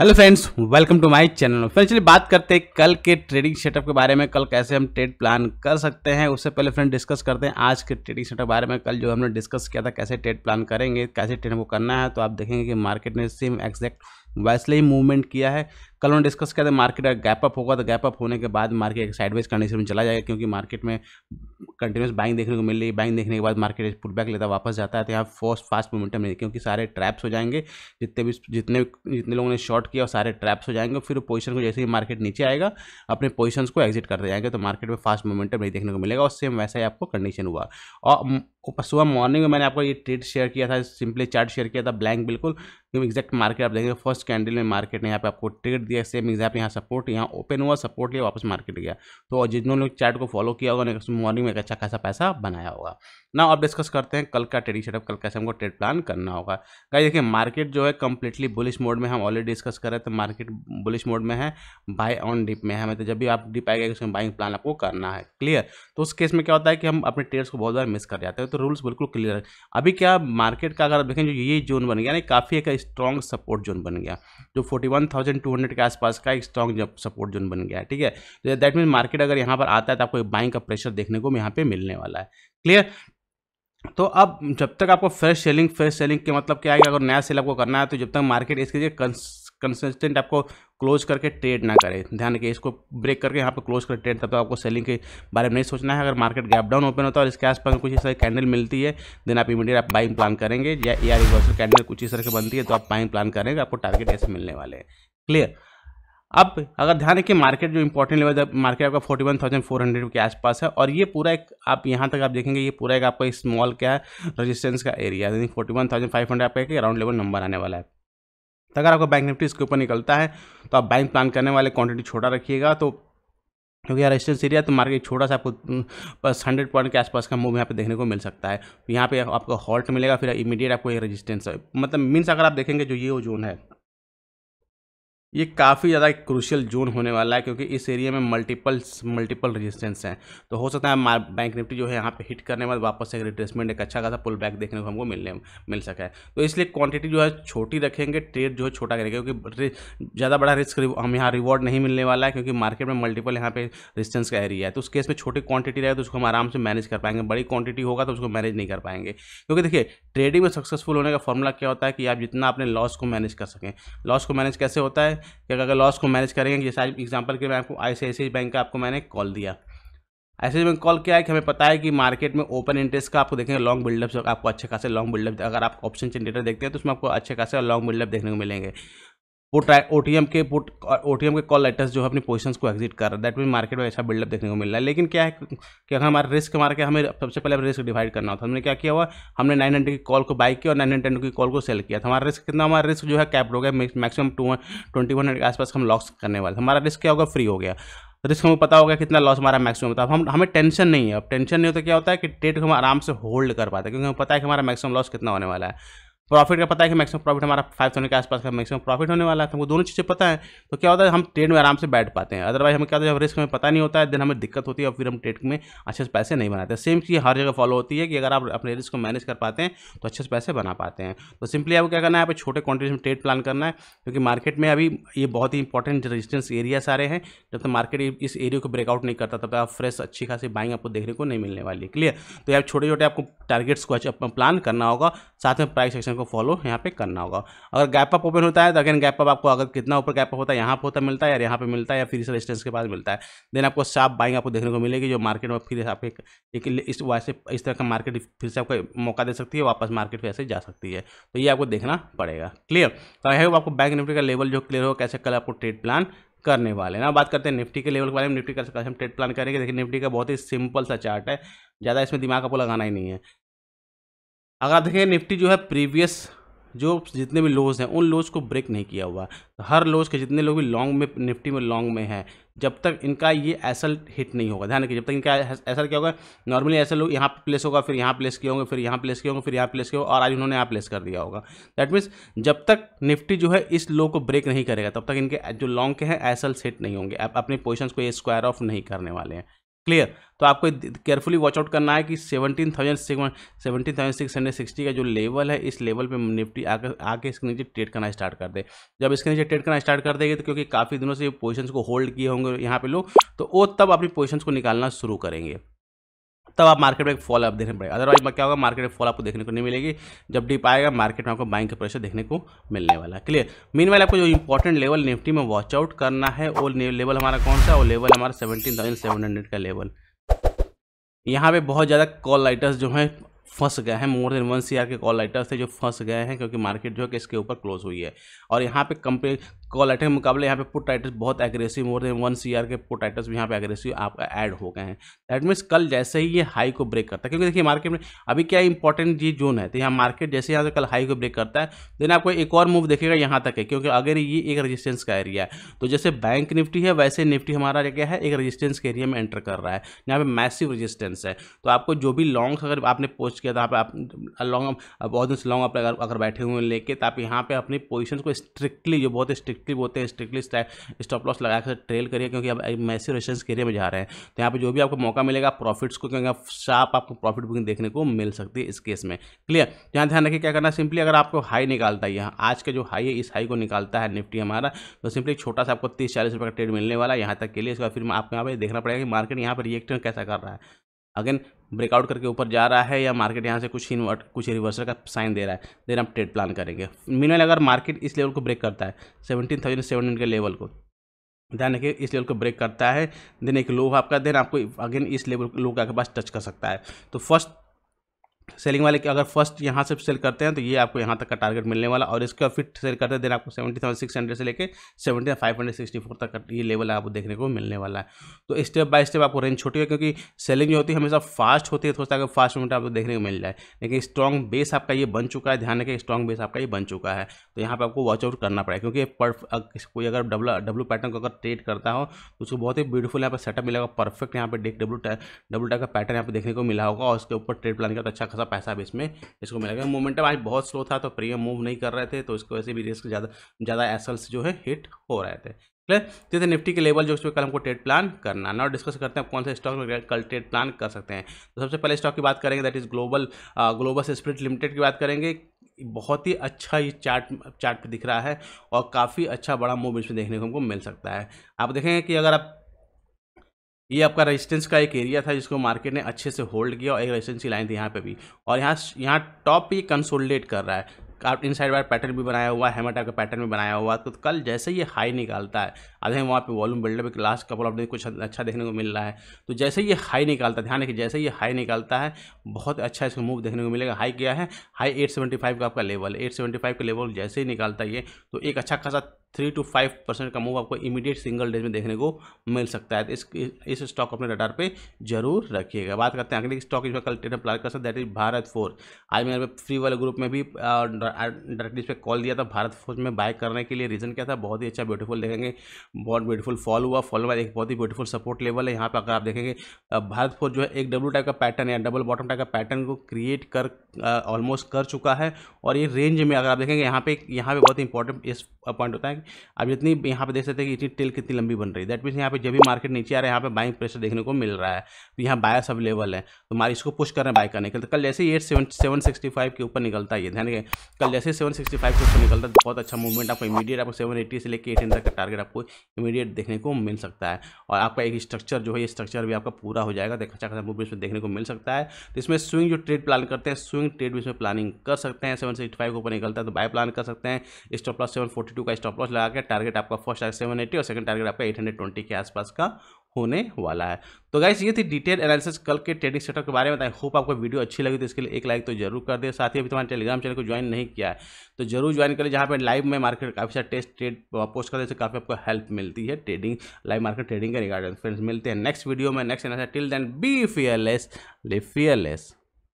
hello friends welcome to my channel friends चलिए बात करते हैं कल के ट्रेडिंग सेटअप के बारे में कल कैसे हम ट्रेड प्लान कर सकते हैं उससे पहले फ्रेंड डिस्कस करते हैं आज के ट्रेडिंग सेटअप के बारे में कल जो हमने डिस्कस किया था कैसे ट्रेड प्लान करेंगे कैसे ट्रेड को करना है तो आप देखेंगे कि मार्केट ने सेम एक्जैक्ट वैसले ही मूवमेंट किया है कल उन्होंने डिस्कस किया था मार्केट अगर गैप अप होगा तो गैप अप होने के बाद मार्केट एक साइडवेज कंडीशन में चला जाएगा क्योंकि मार्केट में कंटिन्यूस बाइंग देखने को मिल रही है बाइंग देखने के बाद मार्केट पुल बैक लेता वापस जाता है तो यहाँ फर्स्ट फास्ट मोमेंटम नहीं क्योंकि सारे ट्रैप्स हो जाएंगे जितने भी जितने जितने लोगों ने शॉर्ट किया सारे ट्रैप्स हो जाएंगे फिर पोजिशन को जैसे ही मार्केट नीचे आएगा अपने पोजिशन को एग्जिट करते जाएंगे तो मार्केट में फास्ट मोमेंटम नहीं देखने को मिलेगा और सेम वैसा ही आपको कंडीशन हुआ और सुबह मॉर्निंग में मैंने आपको ये ट्रेड शेयर किया था सिंपली चार्ट शेयर किया था ब्लैंक बिल्कुल क्योंकि एक्जैक्ट मार्केट आप देखेंगे फर्स्ट कैंडल में मार्केट ने यहाँ पे आपको ट्रेड दिया सेम एग्जैक्ट यहाँ सपोर्ट यहाँ ओपन हुआ सपोर्ट लिया वापस मार्केट गया तो जिन्होंने लोग चार्ट को फॉलो किया होगा नेक्स्ट मॉर्निंग में एक अच्छा खासा पैसा बनाया होगा ना आप डिस्कस करते हैं कल का ट्रेडिंग सेटअप कल कैसे हमको ट्रेड प्लान करना होगा गाइस देखिए मार्केट जो है कंप्लीटली बुलिश मोड में हम ऑलरेडी डिस्कस कर रहे थे मार्केट बुलिश मोड में है बाय ऑन डिप में है मतलब जब भी आप डिप आएगा उसमें बाइंग प्लान आपको करना है क्लियर तो उस केस में क्या होता है कि हम अपने ट्रेड्स को बहुत बार मिस कर जाते हैं तो रूल्स बिल्कुल क्लियर है अभी क्या मार्केट का अगर देखें जो ये जोन बन गया ना काफ़ी एक स्ट्रॉन्ग सपोर्ट जोन बन गया जो 41,200 के आसपास का एक स्ट्रॉन्ग सपोर्ट जोन बन गया ठीक है तो दैट मीन मार्केट अगर यहाँ पर आता है तो आपको एक बाइंग का प्रेशर देखने को यहाँ पे मिलने वाला है क्लियर तो अब जब तक आपको फ्रेश सेलिंग फ्रेश सेलिंग के मतलब क्या है अगर नया सेल आपको करना है तो जब तक मार्केट इसके लिए कंसिस्टेंट आपको क्लोज करके ट्रेड ना करें ध्यान रखिए इसको ब्रेक करके यहाँ पर क्लोज करके ट्रेड तब तो आपको सेलिंग के बारे में नहीं सोचना है अगर मार्केट गैप डाउन ओपन होता है और इसके आसपास कुछ इस तरह कैंडल मिलती है देन आप इमीडिएट आप बाइंग प्लान करेंगे या या रिवर्सल कैंडल कुछ इस तरह की बनती है तो आप बाइंग प्लान करेंगे आपको टारगेट ऐसे मिलने वाले हैं क्लियर अब अगर ध्यान रखिए मार्केट जो इंपॉर्टेंट लेवल मार्केट आपका forty one thousand four hundred के आसपास है और ये पूरा एक आप यहाँ तक आप देखेंगे ये पूरा एक आपका स्मॉल क्या है रेजिस्टेंस का एरिया यानी forty one thousand five hundred आपका एक अराउंड लेवल नंबर आने वाला है तो अगर आपका बैंक निफ्टी इसके ऊपर निकलता है तो आप बैंक प्लान करने वाले क्वांटिटी छोटा रखिएगा तो क्योंकि यहाँ रेजिस्टेंस एरिया तो मार्केट छोटा सा आपको बस हंड्रेड पॉइंट के आसपास का मूव यहाँ पे देखने को मिल सकता है यहाँ पे आपको हॉल्ट मिलेगा फिर इमीडिएट आपको ये रेजिस्टेंस मतलब मीन्स अगर आप देखेंगे जो ये वो जोन है ये काफ़ी ज़्यादा एक क्रूशियल जोन होने वाला है क्योंकि इस एरिया में मल्टीपल मल्टीपल रेजिस्टेंस हैं तो हो सकता है बैंक निफ्टी जो है यहाँ पे हिट करने के बाद वापस एक रिट्रेसमेंट एक अच्छा खासा पुल बैक देखने को हमको मिलने मिल सका है तो इसलिए क्वांटिटी जो है छोटी रखेंगे ट्रेड जो है छोटा करेंगे क्योंकि ज़्यादा बड़ा रिस्क हम यहाँ रिवॉर्ड नहीं मिलने वाला है क्योंकि मार्केट में मल्टीपल यहाँ पर रिजिस्टेंस का एरिया है तो उस केस में छोटी क्वांटिटी रहे तो उसको हम आराम से मैनेज कर पाएंगे बड़ी क्वांटिटी होगा तो उसको मैनेज नहीं कर पाएंगे क्योंकि देखिए ट्रेडिंग में सक्सेसफुल होने का फॉर्मूला क्या होता है कि आप जितना अपने लॉस को मैनेज कर सकें लॉस को मैनेज कैसे होता है कि अगर लॉस को मैनेज करेंगे जैसे आज एग्जाम्पल के मैं आपको आई बैंक का आपको मैंने कॉल दिया ऐसे में कॉल किया है कि हमें पता है कि मार्केट में ओपन इंटरेस्ट का आपको देखेंगे लॉन्ग बिल्डअप आपको अच्छे खासे लॉन्ग बिल्डअप अगर आप ऑप्शन चेंडेटर देखते हैं तो उसमें आपको अच्छे खासे लॉन्ग बिल्डअप देखने को मिलेंगे पुट एम के पुट एम के कॉल लेटर्स जो है अपनी पोजिशन को एग्जिट कर रहा है दैट मीन मार्केट में अच्छा बिल्डअप देखने को मिल रहा है लेकिन क्या है कि अगर हमारा रिस्क हमारे क्या हमें सबसे पहले रिस्क डिवाइड करना होता हमने क्या किया हुआ हमने नाइन हंड्रेड की कॉल को बाई किया और नाइन हंड्रेड की कॉल को सेल किया था तो हमारा रिस्क कितना हमारा रिस्क जो है कैप्ट हो गया maximum two twenty one hundred के आसपास हम लॉस करने वाले हमारा रिस्क क्या होगा फ्री हो गया रिस्क हमें पता होगा कितना लॉस हमारा मैक्सिमम होता है हम हमें टेंशन नहीं है अब टेंशन नहीं होता तो क्या होता है कि ट्रेड को हम आराम से होल्ड कर पाते हैं क्योंकि हमें पता है कि हमारा मैक्सिमम लॉस कितना होने वाला है प्रॉफिट का पता है कि मैक्सिमम प्रॉफिट हमारा फाइव थाउजेंड के आसपास का मैक्सिमम प्रॉफिट होने वाला है तो हमको दोनों चीज़ें पता है तो क्या होता है हम ट्रेड में आराम से बैठ पाते हैं अदरवाइज हमें क्या होता है जब रिस्क हमें पता नहीं होता है दिन हमें दिक्कत होती है और फिर हम ट्रेड में अच्छे से पैसे नहीं बनाते सेम चीज़ हर जगह फॉलो होती है कि अगर आप अपने रिस्क को मैनेज कर पाते हैं तो अच्छे से पैसे बना पाते हैं तो सिंपली आपको क्या करना है आप छोटे क्वान्टिटी में ट्रेड प्लान करना है क्योंकि मार्केट में अभी ये बहुत ही इंपॉर्टेंट रजिस्टेंस एरिया सारे हैं जब तक मार्केट इस एरिया को ब्रेकआउट नहीं करता तब तक आप फ्रेश अच्छी खासी बाइंग आपको देखने को नहीं मिलने वाली क्लियर तो आप छोटे छोटे आपको टारगेट्स को प्लान करना होगा साथ में प्राइस एक्शन कंडीशन को फॉलो यहाँ पे करना होगा अगर गैप अप ओपन होता है तो अगेन गैप अप आपको अगर कितना ऊपर गैप अप होता है यहाँ पर होता मिलता है या यहाँ पे मिलता है या फिर इस रेस्टेंस के पास मिलता है देन आपको साफ बाइंग आपको देखने को मिलेगी जो मार्केट में फिर आप एक, एक इस वैसे इस तरह का मार्केट फिर से आपको मौका दे सकती है वापस मार्केट फिर ऐसे जा सकती है तो ये आपको देखना पड़ेगा क्लियर तो आई होप आपको बैंक निफ्टी का लेवल जो क्लियर होगा कैसे कल आपको ट्रेड प्लान करने वाले ना बात करते हैं निफ्टी के लेवल के बारे में निफ्टी का हम ट्रेड प्लान करेंगे देखिए निफ्टी का बहुत ही सिंपल सा चार्ट है ज़्यादा इसमें दिमाग आपको लगाना ही नहीं है अगर देखें निफ्टी जो है प्रीवियस जो जितने भी लोज हैं उन लोज को ब्रेक नहीं किया हुआ तो हर लोज के जितने लोग भी लॉन्ग में निफ्टी में लॉन्ग में हैं जब तक इनका ये एसल हिट नहीं होगा ध्यान रखिए जब तक इनका ऐसा क्या होगा नॉर्मली ऐसे लोग यहाँ प्लेस होगा फिर यहाँ प्लेस किए होंगे फिर यहाँ प्लेस किए होंगे फिर यहाँ प्लेस किए होंगे और आज उन्होंने यहाँ प्लेस कर दिया होगा दैट मीन्स जब तक निफ्टी जो है इस लो को ब्रेक नहीं करेगा तब तक इनके जो लॉन्ग के हैं ऐसल हिट नहीं होंगे अपने पोजिशन को ये स्क्वायर ऑफ नहीं करने वाले हैं क्लियर तो आपको केयरफुली वॉच आउट करना है कि seventeen thousand seventeen thousand six hundred sixty का जो लेवल है इस लेवल पे निफ्टी आकर आके इसके नीचे ट्रेड करना स्टार्ट कर दे जब इसके नीचे ट्रेड करना स्टार्ट कर देगी तो क्योंकि काफ़ी दिनों से पोजीशंस को होल्ड किए होंगे यहाँ पे लोग तो वो तब अपनी पोजीशंस को निकालना शुरू करेंगे तब आप मार्केट में एक फॉल आप देखने पड़ेगा अदरवाइज मतलब क्या होगा मार्केट में फॉल आपको देखने को नहीं मिलेगी जब डीप आएगा मार्केट में आपको बाइंग का प्रेशर देखने को मिलने वाला है क्लियर मीन वाले आपको जो इंपॉर्टेंट लेवल निफ्टी में वॉचआउट करना है वो लेवल हमारा कौन सा वो लेवल हमारा सेवनटीन का लेवल यहाँ पे बहुत ज़्यादा कॉल लाइटर्स जो हैं फंस गए हैं मोर देन वन सी के कॉल लाइटर्स थे जो फंस गए हैं क्योंकि मार्केट जो है कि इसके ऊपर क्लोज हुई है और यहाँ पे कंपनी कॉलेटर के मुकाबले यहाँ पे पुट टाइटस बहुत एग्रेसिव हो रहे हैं वन सी के पुट टाइटस भी यहाँ पे एग्रेसिव आपका ऐड हो गए हैं दैट मीन्स कल जैसे ही ये हाई को ब्रेक करता है क्योंकि देखिए मार्केट में अभी क्या इंपॉर्टेंट ये जोन है तो यहाँ मार्केट जैसे यहाँ से कल हाई को ब्रेक करता है देन आपको एक और मूव देखेगा यहाँ तक है क्योंकि अगर ये एक रजिस्टेंस का एरिया है तो जैसे बैंक निफ्टी है वैसे निफ्टी हमारा क्या है एक रजिस्टेंस के एरिया में एंटर कर रहा है यहाँ पे मैसिव रजिस्टेंस है तो आपको जो भी लॉन्ग्स अगर आपने पोस्ट किया था आप लॉन्ग बहुत दिन से लॉन्ग आप अगर बैठे हुए लेके तो आप यहाँ पर अपनी पोजिशन को स्ट्रिक्टली जो बहुत स्ट्रिक्ट स्ट्रिक्टली होते हैं स्ट्रिक्टली स्टॉप लॉस लगाकर ट्रेल करिए क्योंकि आप मैसे रेशन के एरिया में जा रहे हैं तो यहाँ पर जो भी आपको मौका मिलेगा प्रॉफिट्स को क्योंकि आप शार्प आपको प्रॉफिट बुकिंग देखने को मिल सकती है इस केस में क्लियर तो यहाँ ध्यान रखिए क्या करना सिंपली अगर आपको हाई निकालता है यहाँ आज का जो हाई है इस हाई को निकालता है निफ्टी हमारा तो सिंपली छोटा सा आपको तीस चालीस रुपये का ट्रेड मिलने वाला है यहाँ तक के लिए इसका फिर आपको यहाँ पर देखना पड़ेगा कि मार्केट यहाँ पर रिएक्शन कैसा कर रहा है अगेन ब्रेकआउट करके ऊपर जा रहा है या मार्केट यहाँ से कुछ इन्वर्ट कुछ रिवर्सल का साइन दे रहा है देन आप ट्रेड प्लान करेंगे मिनल अगर मार्केट इस लेवल को ब्रेक करता है सेवनटीन थाउजेंड सेवन के लेवल को ध्यान रखिए इस लेवल को ब्रेक करता है देन एक लो आपका देन आपको अगेन इस लेवल लो के पास टच कर सकता है तो फर्स्ट सेलिंग वाले अगर फर्स्ट यहाँ से सेल करते हैं तो ये आपको यहाँ तक का टारगेट मिलने वाला और इसका फिर सेल करते हैं देन आपको सेवेंटी थाउजेंड सिक्स हंड्रेड से लेकर seventy five hundred sixty four तक का ये लेवल आपको देखने को मिलने वाला है तो स्टेप बाय स्टेप आपको रेंज छोटी है क्योंकि सेलिंग जो होती है हमेशा फास्ट होती है थोड़ा सा फास्ट मूवमेंट आपको देखने को मिल जाए लेकिन स्ट्रॉन्ग बेस आपका ये बन चुका है ध्यान रखें स्ट्रॉन्ग बेस आपका ये बन चुका है तो यहाँ पर आपको वॉचआउट करना पड़ेगा क्योंकि कोई अगर डब्लू डब्लू पैटर्न को अगर ट्रेड करता हो तो उसको बहुत ही ब्यूटीफुल यहाँ पर सेटअप मिलेगा परफेक्ट यहाँ पर डेक डब्लू डब्लू टाइप का पैटर्न यहाँ पर देखने को मिला होगा और उसके ऊपर ट्रेड प्लान का तो अच्छा खासा पैसा भी इसमें इसको मिलेगा मोमेंटम आज बहुत स्लो था तो प्रीमियम मूव नहीं कर रहे थे तो इसको वजह से भी रिस्क ज़्यादा ज़्यादा एसल्स जो है हिट हो रहे थे क्लियर तो निफ्टी के लेवल जो उस पर कल हमको ट्रेड प्लान करना ना और डिस्कस करते हैं कौन से स्टॉक में कल ट्रेड प्लान कर सकते हैं तो सबसे पहले स्टॉक की बात करेंगे that is Global Global Spirit Limited की बात करेंगे बहुत ही अच्छा ये चार्ट चार्ट पे दिख रहा है और काफ़ी अच्छा बड़ा मूव इसमें देखने को हमको मिल सकता है आप देखेंगे कि अगर आप ये आपका रेजिस्टेंस का एक एरिया था जिसको मार्केट ने अच्छे से होल्ड किया और एक रेजिस्टेंस की लाइन थी यहाँ पे भी और यहाँ यहाँ टॉप ही कंसोलिडेट कर रहा है आप इन साइड बार पैटर्न भी बनाया हुआ है हैमर टाइप का पैटर्न भी बनाया हुआ तो कल जैसे ये हाई निकालता है आधे वहाँ पर वॉल्यूम बिल्डअप एक लास्ट कपल ऑफ डे कुछ अच्छा देखने को मिल रहा है तो जैसे ये हाई निकालता है ध्यान रखिए जैसे ये हाई निकालता है बहुत अच्छा इसका मूव देखने को मिलेगा हाई क्या है हाई एट का आपका लेवल एट का लेवल जैसे ही निकालता है तो एक अच्छा खासा थ्री टू फाइव परसेंट का मूव आपको इमीडिएट सिंगल डेज में देखने को मिल सकता है तो इस इस स्टॉक अपने रडार पे जरूर रखिएगा बात करते हैं अगले स्टॉक इसमें कल ट्रेडर प्लान कर सकते दैट इज भारत फोर आज मैंने फ्री वाले ग्रुप में भी डायरेक्टली इस पर कॉल दिया था भारत फोर में बाय करने के लिए रीज़न क्या था बहुत ही अच्छा ब्यूटीफुल देखेंगे बहुत ब्यूटीफुल फॉल हुआ फॉल हुआ एक बहुत ही ब्यूटीफुल सपोर्ट लेवल है यहाँ पर अगर आप देखेंगे भारत फोर्स जो है एक डब्लू टाइप का पैटर्न या डबल बॉटम टाइप का पैटर्न को क्रिएट कर ऑलमोस्ट कर चुका है और ये रेंज में अगर आप देखेंगे यहाँ पे यहाँ पे बहुत इंपॉर्टेंट इस पॉइंट होता है अब जितनी यहाँ पे देख सकते हैं कि इतनी टेल कितनी लंबी बन रही है दैट मीन्स यहाँ पे जब भी मार्केट नीचे आ रहा है यहाँ पे बाइंग प्रेशर देखने को मिल रहा है तो यहाँ बायस अवेलेबल है तो हमारे इसको पुश कर रहे हैं बाय करने के लिए तो कल जैसे ये सेवन सेवन सिक्सटी फाइव के ऊपर निकलता है ध्यान रखें कल जैसे सेवन सिक्सटी फाइव के ऊपर निकलता है तो बहुत अच्छा मूवमेंट आपको इमीडिएट आपको सेवन एट्टी से लेकर एटीन तक का टारगेट आपको इमीडिएट देखने को मिल सकता है और आपका एक स्ट्रक्चर जो है ये स्ट्रक्चर भी आपका पूरा हो जाएगा तो अच्छा खासा मूवमेंट इसमें देखने को मिल सकता है तो इसमें स्विंग जो ट्रेड प्लान करते हैं स्विंग ट्रेड भी इसमें प्लानिंग कर सकते हैं सेवन सिक्सटी फाइव के ऊपर निकलता है तो बाय प्लान कर सकते हैं stop plus seven forty fifty का स्टॉप लॉस लगा के टारगेट आपका फर्स्ट टारगेट सेवन एट्टी और सेकंड टारगेट आपका एट हंड्रेड ट्वेंटी के आसपास का होने वाला है तो गाइस ये थी डिटेल एनालिसिस कल के ट्रेडिंग सेटअप के बारे में बताएं होप आपको वीडियो अच्छी लगी तो इसके लिए एक लाइक तो जरूर कर दे साथ ही अभी तुम्हारे टेलीग्राम चैनल को ज्वाइन नहीं किया है तो जरूर ज्वाइन करें जहाँ पर लाइव में मार्केट काफ़ी सारे टेस्ट ट्रेड पोस्ट करते हैं काफ़ी आपको हेल्प मिलती है ट्रेडिंग लाइव मार्केट ट्रेडिंग के रिगार्डिंग फ्रेंड्स मिलते हैं नेक्स्ट वीडियो में next analysis till then be fearless live fearless